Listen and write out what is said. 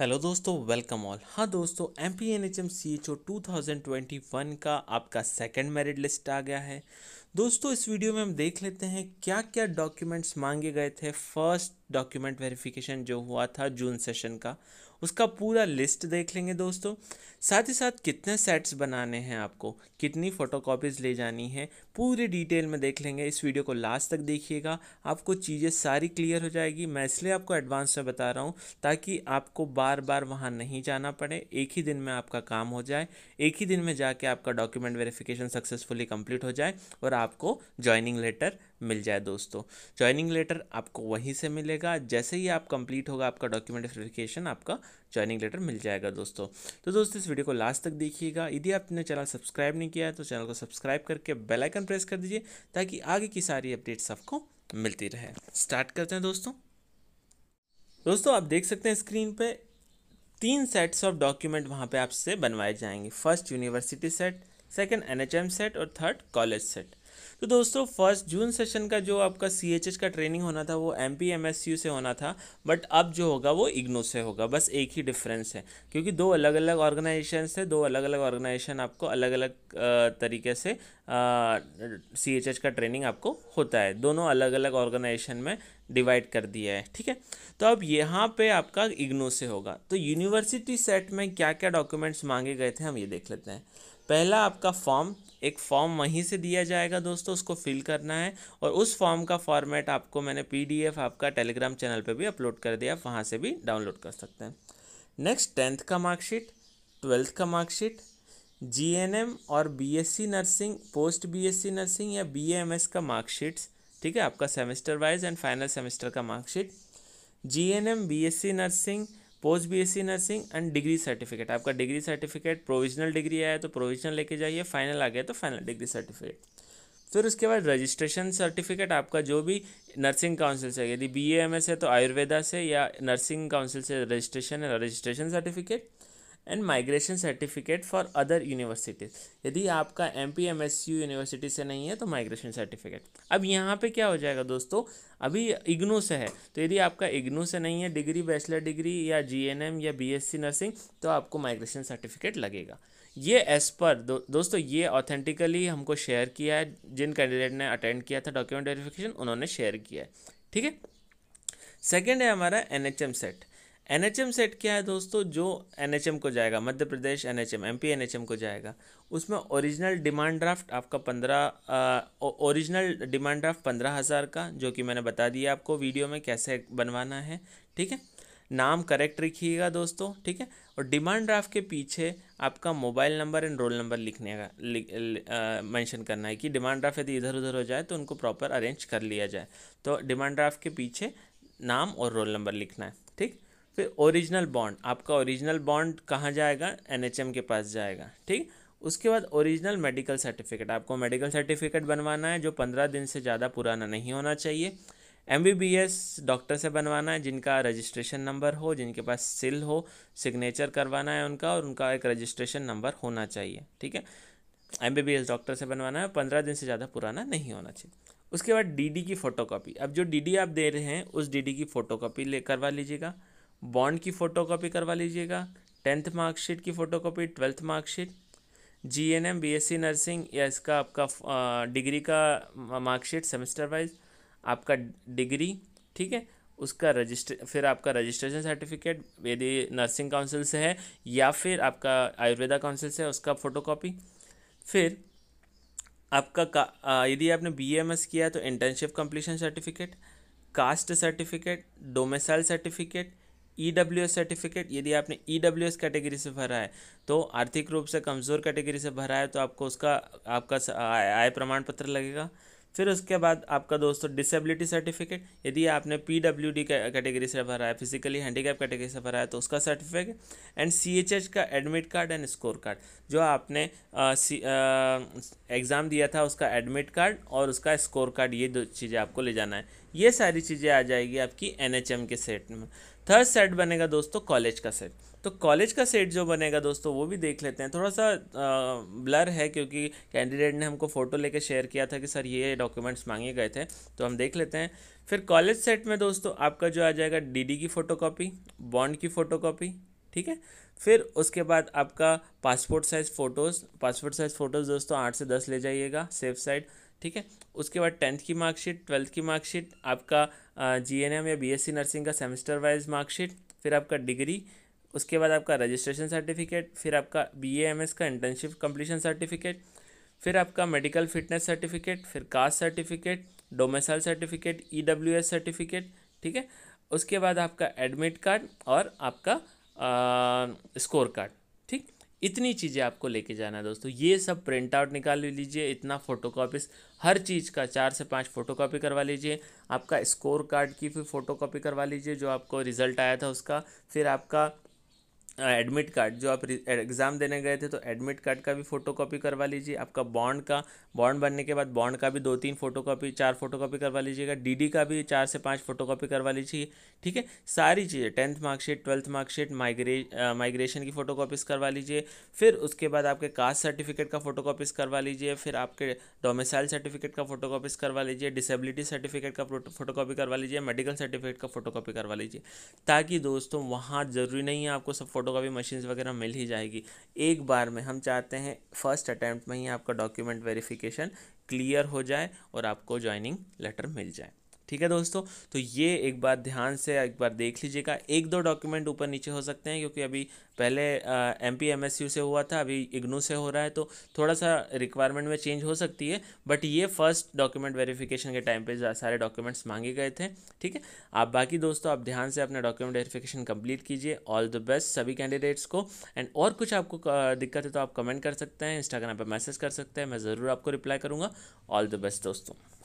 hello दोस्तों welcome all हाँ दोस्तों M P N H M C H O two thousand twenty one का आपका सेकेंड मेरिट लिस्ट आ गया है दोस्तों इस वीडियो में हम देख लेते हैं क्या क्या डॉक्यूमेंट्स मांगे गए थे फर्स्ट डॉक्यूमेंट वेरिफिकेशन जो हुआ था जून सेशन का उसका पूरा लिस्ट देख लेंगे दोस्तों साथ ही साथ कितने सेट्स बनाने हैं आपको कितनी फोटोकॉपीज़ ले जानी है पूरी डिटेल में देख लेंगे इस वीडियो को लास्ट तक देखिएगा आपको चीज़ें सारी क्लियर हो जाएगी मैं इसलिए आपको एडवांस में बता रहा हूँ ताकि आपको बार बार वहाँ नहीं जाना पड़े एक ही दिन में आपका काम हो जाए एक ही दिन में जाके आपका डॉक्यूमेंट वेरिफिकेशन सक्सेसफुली कंप्लीट हो जाए और आपको ज्वाइनिंग लेटर मिल जाए दोस्तों ज्वाइनिंग लेटर आपको वहीं से मिलेगा जैसे ही आप कंप्लीट होगा आपका डॉक्यूमेंट वेरिफिकेशन आपका ज्वाइनिंग लेटर मिल जाएगा दोस्तों तो दोस्तों इस वीडियो को लास्ट तक देखिएगा यदि आपने चैनल सब्सक्राइब नहीं किया है तो चैनल को सब्सक्राइब करके बेल आइकन प्रेस कर दीजिए ताकि आगे की सारी अपडेट्स आपको मिलती रहे स्टार्ट करते हैं दोस्तों दोस्तों आप देख सकते हैं स्क्रीन पर तीन सेट्स ऑफ डॉक्यूमेंट वहाँ पर आपसे बनवाए जाएंगे first university set second NHM set और थर्ड कॉलेज सेट तो दोस्तों फर्स्ट जून सेशन का जो आपका सी का ट्रेनिंग होना था वो एम पी से होना था बट अब जो होगा वो इग्नो से होगा बस एक ही डिफरेंस है क्योंकि दो अलग अलग ऑर्गेनाइजेशन है दो अलग अलग ऑर्गेनाइजेशन आपको अलग अलग तरीके से सी का ट्रेनिंग आपको होता है दोनों अलग अलग ऑर्गेनाइजेशन में डिवाइड कर दिया है ठीक है तो अब यहाँ पे आपका इग्नो से होगा तो यूनिवर्सिटी सेट में क्या क्या डॉक्यूमेंट्स मांगे गए थे हम ये देख लेते हैं पहला आपका फॉर्म एक फॉर्म वहीं से दिया जाएगा दोस्तों उसको फिल करना है और उस फॉर्म का फॉर्मेट आपको मैंने पीडीएफ आपका टेलीग्राम चैनल पे भी अपलोड कर दिया वहाँ से भी डाउनलोड कर सकते हैं नेक्स्ट टेंथ का मार्कशीट ट्वेल्थ का मार्कशीट जीएनएम और BSc nursing post BSc nursing या बीएमएस का मार्कशीट्स ठीक है आपका semester wise and final semester का marksheet G N M B S C nursing post B S C nursing and degree certificate आपका degree certificate provisional degree आया तो provisional लेके जाइए फाइनल आ गया तो फाइनल डिग्री सर्टिफिकेट फिर उसके बाद रजिस्ट्रेशन सर्टिफिकेट आपका जो भी नर्सिंग काउंसिल से यदि बी एम एस है तो आयुर्वेदा से या नर्सिंग काउंसिल से रजिस्ट्रेशन है registration certificate and migration certificate for other universities यदि आपका M P M S U university से नहीं है तो माइग्रेशन सर्टिफिकेट अब यहाँ पे क्या हो जाएगा दोस्तों अभी इग्नू से है तो यदि आपका इग्नू से नहीं है डिग्री बैचलर डिग्री या जी एन एम या बी एस सी नर्सिंग तो आपको माइग्रेशन सर्टिफिकेट लगेगा ये एज पर दो, दोस्तों ये ऑथेंटिकली हमको शेयर किया है जिन कैंडिडेट ने अटेंड किया था डॉक्यूमेंट वेरिफिकेशन उन्होंने शेयर किया है ठीक है सेकेंड है हमारा N H M set N H M set क्या है दोस्तों जो एन एच एम को जाएगा Madhya Pradesh N H M M P N H M को जाएगा उसमें ओरिजिनल डिमांड ड्राफ्ट आपका पंद्रह ओरिजिनल डिमांड ड्राफ्ट पंद्रह हज़ार का जो कि मैंने बता दिया आपको वीडियो में कैसे बनवाना है ठीक है नाम करेक्ट लिखिएगा दोस्तों ठीक है और डिमांड ड्राफ्ट के पीछे आपका mobile number and roll number लिखने का मेंशन करना है कि डिमांड ड्राफ्ट यदि इधर उधर हो जाए तो उनको प्रॉपर अरेंज कर लिया जाए तो डिमांड ड्राफ्ट के पीछे नाम और रोल नंबर लिखना है ठीक फिर ओरिजिनल बॉन्ड आपका ओरिजिनल बॉन्ड कहाँ जाएगा एनएचएम के पास जाएगा ठीक उसके बाद ओरिजिनल मेडिकल सर्टिफिकेट आपको मेडिकल सर्टिफिकेट बनवाना है जो पंद्रह दिन से ज़्यादा पुराना नहीं होना चाहिए M B B S doctor से बनवाना है जिनका रजिस्ट्रेशन नंबर हो जिनके पास सिल हो सिग्नेचर करवाना है उनका और उनका एक रजिस्ट्रेशन नंबर होना चाहिए ठीक है M B B S doctor से बनवाना है पंद्रह दिन से ज़्यादा पुराना नहीं होना चाहिए उसके बाद डी डी की फ़ोटोकॉपी अब जो डी डी आप दे रहे हैं उस डी डी की फ़ोटोकॉपी ले करवा लीजिएगा बॉन्ड की फ़ोटोकॉपी करवा लीजिएगा टेंथ मार्कशीट की photocopy twelfth marksheet G N M B S C nursing या इसका आपका डिग्री का मार्कशीट सेमेस्टर वाइज आपका डिग्री ठीक है उसका रजिस्टर फिर आपका रजिस्ट्रेशन सर्टिफिकेट यदि नर्सिंग काउंसिल से है या फिर आपका आयुर्वेदा काउंसिल से है उसका फ़ोटोकॉपी फिर आपका यदि आपने बी एम एस किया तो internship completion certificate caste certificate domicile certificate E W S certificate यदि आपने ई डब्ल्यू एस कैटेगरी से भरा है तो आर्थिक रूप से कमज़ोर कैटेगरी से भरा है तो आपको उसका आपका आय प्रमाण पत्र लगेगा फिर उसके बाद आपका दोस्तों डिसेबिलिटी सर्टिफिकेट यदि आपने पी डब्ल्यू डी कैटेगरी से भरा है फिजिकली हैंडीकैप कैटेगरी से भरा है तो उसका certificate and C H H का admit card and score card जो आपने एग्ज़ाम दिया था उसका एडमिट कार्ड और उसका स्कोर कार्ड ये दो चीज़ें आपको ले जाना है ये सारी चीज़ें आ जाएगी आपकी एन एच एम के सेट में थर्ड सेट बनेगा दोस्तों कॉलेज का सेट तो कॉलेज का सेट जो बनेगा दोस्तों वो भी देख लेते हैं थोड़ा सा ब्लर है क्योंकि कैंडिडेट ने हमको फ़ोटो लेके शेयर किया था कि सर ये डॉक्यूमेंट्स मांगे गए थे तो हम देख लेते हैं फिर कॉलेज सेट में दोस्तों आपका जो आ जाएगा डीडी की फ़ोटोकॉपी बॉन्ड की फ़ोटोकॉपी ठीक है फिर उसके बाद आपका passport size photos passport size photos दोस्तों आठ से दस ले जाइएगा सेफ साइड ठीक है उसके बाद टेंथ की मार्कशीट ट्वेल्थ की मार्कशीट आपका जी एन एम या बी एस सी नर्सिंग का सेमेस्टर वाइज मार्कशीट फिर आपका डिग्री उसके बाद आपका रजिस्ट्रेशन सर्टिफिकेट फिर आपका बी ए एम एस का इंटर्नशिप कम्प्लीशन सर्टिफिकेट फिर आपका मेडिकल फिटनेस सर्टिफिकेट फिर caste certificate domicile certificate E W S certificate ठीक है उसके बाद आपका एडमिट कार्ड और आपका स्कोर कार्ड इतनी चीज़ें आपको लेके जाना है दोस्तों ये सब प्रिंट आउट निकाल लीजिए इतना फ़ोटो हर चीज़ का चार से पाँच फ़ोटो कापी करवा लीजिए आपका स्कोर कार्ड की फिर फ़ोटो कापी करवा लीजिए जो आपको रिज़ल्ट आया था उसका फिर आपका एडमिट कार्ड जो आप एग्ज़ाम देने गए थे तो एडमिट कार्ड का भी फोटो कॉपी करवा लीजिए आपका बॉन्ड का बॉन्ड बनने के बाद बॉन्ड का भी दो तीन फोटो कॉपी चार फोटो कॉपी करवा लीजिएगा डीडी का भी चार से पाँच फोटो कॉपी करवा लीजिए ठीक है सारी चीज़ें टेंथ मार्कशीट ट्वेल्थ मार्कशीट माइग्रे माइग्रेशन की फ़ोटो करवा लीजिए फिर उसके बाद आपके कास्ट सर्टिफिकेट का फ़ोटो करवा लीजिए फिर आपके डोमिसाइल सर्टिफिकेट का फ़ोटो करवा लीजिए डिसेबिलिटी सर्टिफिकेट का फोटो करवा लीजिए मेडिकल सर्टिफिकेट का फ़ोटो करवा लीजिए ताकि दोस्तों वहाँ ज़रूरी नहीं है आपको सब फोटो फोटोकॉपी मशीन्स वगैरह मिल ही जाएगी एक बार में हम चाहते हैं फर्स्ट अटैम्प्ट में ही आपका डॉक्यूमेंट वेरिफिकेशन क्लियर हो जाए और आपको ज्वाइनिंग लेटर मिल जाए ठीक है दोस्तों तो ये एक बार ध्यान से एक बार देख लीजिएगा एक दो डॉक्यूमेंट ऊपर नीचे हो सकते हैं क्योंकि अभी पहले M P M S U से हुआ था अभी इग्नू से हो रहा है तो थोड़ा सा रिक्वायरमेंट में चेंज हो सकती है बट ये फर्स्ट डॉक्यूमेंट वेरिफिकेशन के टाइम पे सारे डॉक्यूमेंट्स मांगे गए थे ठीक है आप बाकी दोस्तों आप ध्यान से अपना डॉक्यूमेंट वेरिफिकेशन कंप्लीट कीजिए ऑल द बेस्ट सभी कैंडिडेट्स को एंड और कुछ आपको दिक्कत है तो आप कमेंट कर सकते हैं इंस्टाग्राम पर मैसेज कर सकते हैं मैं ज़रूर आपको रिप्लाई करूँगा ऑल द बेस्ट दोस्तों